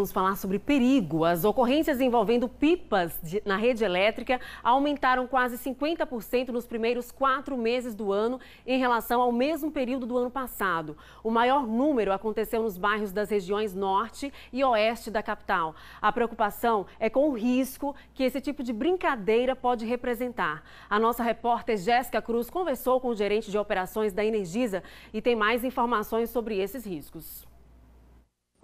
Vamos falar sobre perigo. As ocorrências envolvendo pipas de, na rede elétrica aumentaram quase 50% nos primeiros quatro meses do ano em relação ao mesmo período do ano passado. O maior número aconteceu nos bairros das regiões norte e oeste da capital. A preocupação é com o risco que esse tipo de brincadeira pode representar. A nossa repórter Jéssica Cruz conversou com o gerente de operações da Energisa e tem mais informações sobre esses riscos.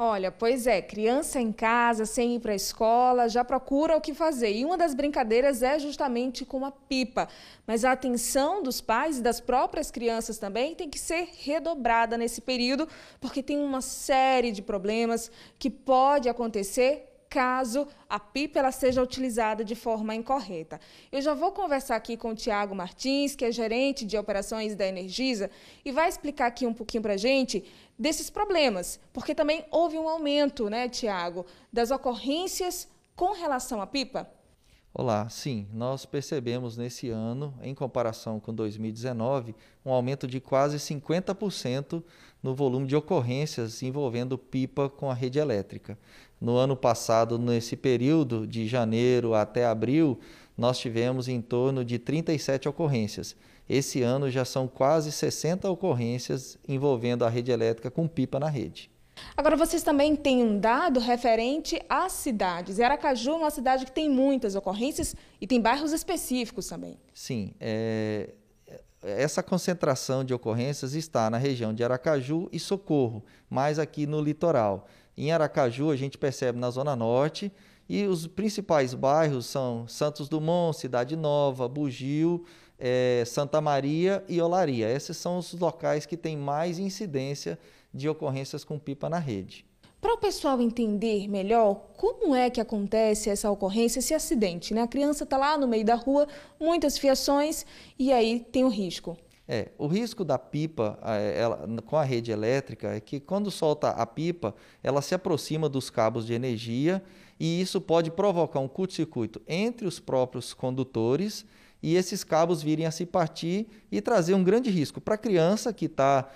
Olha, pois é, criança em casa, sem ir para a escola, já procura o que fazer. E uma das brincadeiras é justamente com a pipa. Mas a atenção dos pais e das próprias crianças também tem que ser redobrada nesse período, porque tem uma série de problemas que pode acontecer caso a PIP ela seja utilizada de forma incorreta. Eu já vou conversar aqui com o Tiago Martins, que é gerente de operações da Energisa, e vai explicar aqui um pouquinho para a gente desses problemas, porque também houve um aumento, né, Tiago, das ocorrências com relação à pipa? Olá, sim, nós percebemos nesse ano, em comparação com 2019, um aumento de quase 50% no volume de ocorrências envolvendo pipa com a rede elétrica. No ano passado, nesse período de janeiro até abril, nós tivemos em torno de 37 ocorrências. Esse ano já são quase 60 ocorrências envolvendo a rede elétrica com pipa na rede. Agora, vocês também têm um dado referente às cidades. Aracaju é uma cidade que tem muitas ocorrências e tem bairros específicos também. Sim, é... essa concentração de ocorrências está na região de Aracaju e Socorro, mais aqui no litoral. Em Aracaju, a gente percebe na Zona Norte, e os principais bairros são Santos Dumont, Cidade Nova, Bugio, é, Santa Maria e Olaria. Esses são os locais que têm mais incidência de ocorrências com pipa na rede. Para o pessoal entender melhor como é que acontece essa ocorrência, esse acidente, né? A criança está lá no meio da rua, muitas fiações e aí tem o risco. É, o risco da pipa ela, com a rede elétrica é que quando solta a pipa, ela se aproxima dos cabos de energia e isso pode provocar um curto-circuito entre os próprios condutores e esses cabos virem a se partir e trazer um grande risco para a criança que está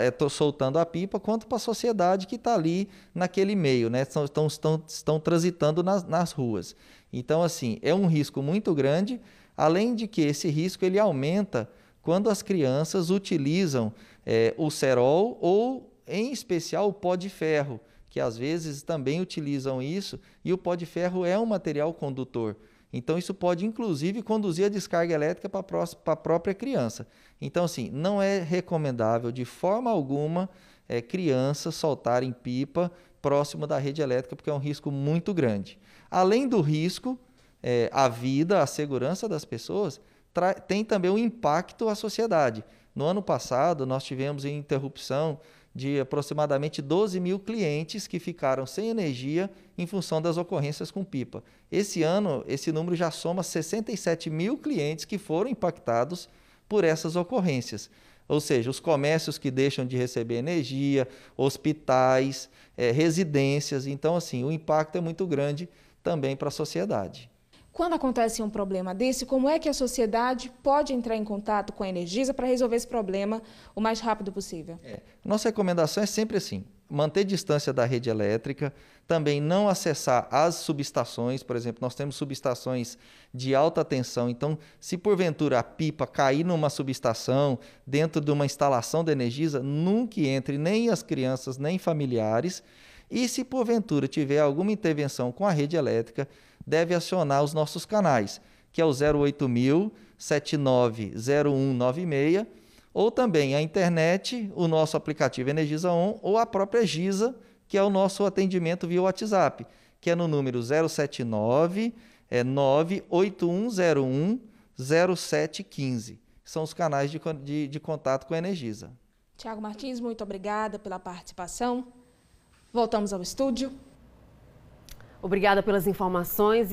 é, eh, soltando a pipa, quanto para a sociedade que está ali naquele meio, né? Estão, estão, estão, estão transitando nas, nas ruas. Então, assim, é um risco muito grande, além de que esse risco ele aumenta quando as crianças utilizam é, o cerol ou, em especial, o pó de ferro, que às vezes também utilizam isso, e o pó de ferro é um material condutor. Então, isso pode, inclusive, conduzir a descarga elétrica para a própria criança. Então, assim, não é recomendável de forma alguma é, crianças soltarem pipa próximo da rede elétrica, porque é um risco muito grande. Além do risco, é, a vida, a segurança das pessoas, tem também um impacto à sociedade. No ano passado, nós tivemos interrupção de aproximadamente 12 mil clientes que ficaram sem energia em função das ocorrências com pipa. Esse ano, esse número já soma 67 mil clientes que foram impactados por essas ocorrências. Ou seja, os comércios que deixam de receber energia, hospitais, é, residências. Então, assim, o impacto é muito grande também para a sociedade. Quando acontece um problema desse, como é que a sociedade pode entrar em contato com a Energisa para resolver esse problema o mais rápido possível? É. Nossa recomendação é sempre assim: manter distância da rede elétrica, também não acessar as subestações, por exemplo, nós temos subestações de alta tensão, então se porventura a pipa cair numa subestação, dentro de uma instalação da Energisa, nunca entre nem as crianças, nem familiares, e se porventura tiver alguma intervenção com a rede elétrica, deve acionar os nossos canais, que é o 08000 790196, ou também a internet, o nosso aplicativo Energisa On ou a própria Giza, que é o nosso atendimento via WhatsApp, que é no número 079 é 98101 0715. São os canais de, de, de contato com a Energisa. Tiago Martins, muito obrigada pela participação. Voltamos ao estúdio. Obrigada pelas informações.